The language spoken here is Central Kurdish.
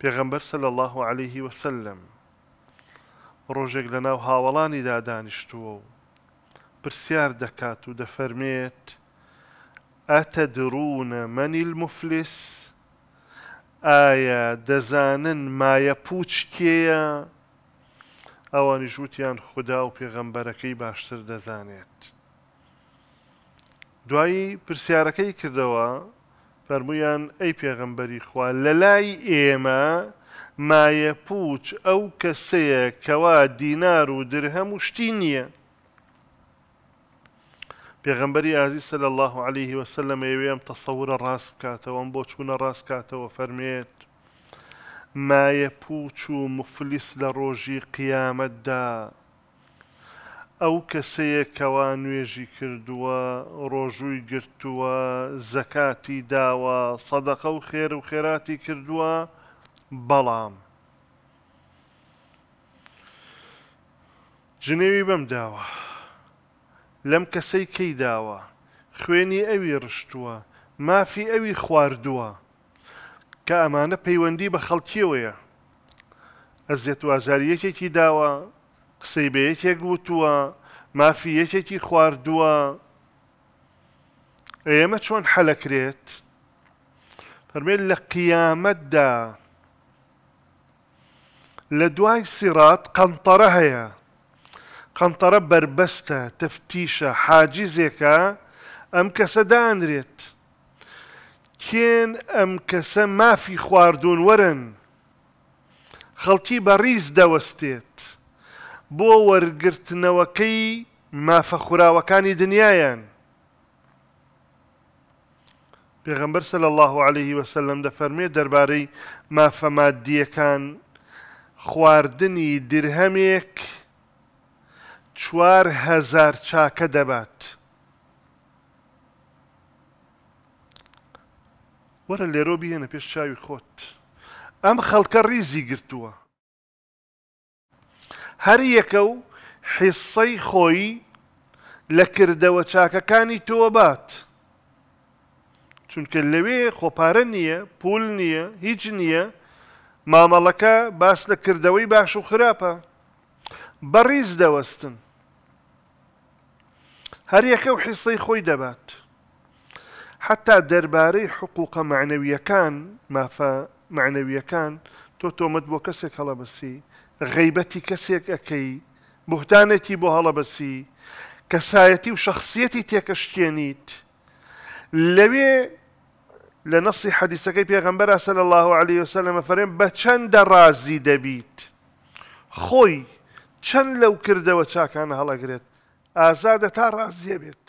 پێغەمبەر سەل الله عليه وسلم ڕۆژێک لە ناو هاوڵانیدا دانیشتووە و پرسیار دەکات و دەفەرمێت ئەتەدرونە مەنی المفلس ئایا دەزانن مایە پوچکێە ئەوانی ژووتیان خوددا و پێغەمبەرەکەی باشتر دەزانێت دوایی پرسیارەکەی کردەوە فەرمویان ئەی پێغمبەری خوا لە لای ئێمە مایە پوچ ئەو کەسەیە کەوا دینار و درهەم و شتی نییە پێغمبەری ئازی سەل الله عليه وسلم ئێوێم تەسەورە ڕاست بکاتەوە ئەم بۆ چوونە ڕاست کاتەوە فەرمێت مایە پوچ و مفلیس لە ڕۆژی قیامەتدا ئەو کەسەیە کەوا نوێژی کردووە ڕۆژووی گرتووە زەکاتی داوە سەدەقە و خێر و خێراتی کردووە بەڵام جنێوی بەم داوە لەم کەسەی کەی داوە خوێنی ئەوی ڕشتووە مافی ئەوی خواردووە کە ئەمانە پەیوەندی بە خەڵکیەوەیە ئەزیێت وازاریەکێکی داوە قسەی بە یەکێک گوتووە مافی یەکێکی خواردووە ئێمە چۆن حەلەکرێت فەرمێت لە قیامەتدا لە دوای سیرات قەنتەرە هەیە قەنتەرە بربەستە تەفتیشە حاجزێکە ئەم کەسە دانرێت کێن ئەم کەسە مافی خواردون وەرن خەڵکی بە ڕیز دەوەستێت بۆ وەرگرتنەوەکەی مافەخوراوەکانی دنیایان پێغمبەر سل الله عليه وسلم دەفەرمێ دەربارەی مافەمادیەکان خواردنی درهەمێک چوار هزار چاکە دەبات وەرە لێرۆ بهێنە پێش چاوی خۆت ئەم خەڵکە ریزی گرتووە هەر یەکە و حیسەی خۆی لە کردەوە چاکەکانی تۆوە بات چونکە لەوێ خۆپارە نییە پول نییە هیچ نییە مامەڵەکە باس لە کردەوەی باش و خراپە بەڕیز دەوەستن هەر یەکە و حیسەی خۆی دەبات حتا دەربارەی حقوقە معنەویەکان مافە معنەویەکان تۆ تۆمەت بۆ کەسێک هەڵە بەسی غەیبەتی کەسێک ئەەکەی بهتانێکی بۆ هەڵەبەسی کەسایەتی و شخصیەتی تێکەشتێنیت لەوێ لە نەسی حەدیسەکەی پێغمبەر سەل الله عليه وسلمە فەرێن بە چەندە ڕازی دەبیت خۆی چەند لەو کردەوە چاکانە هەڵەگرێت ئازادە تا ڕازیە بێت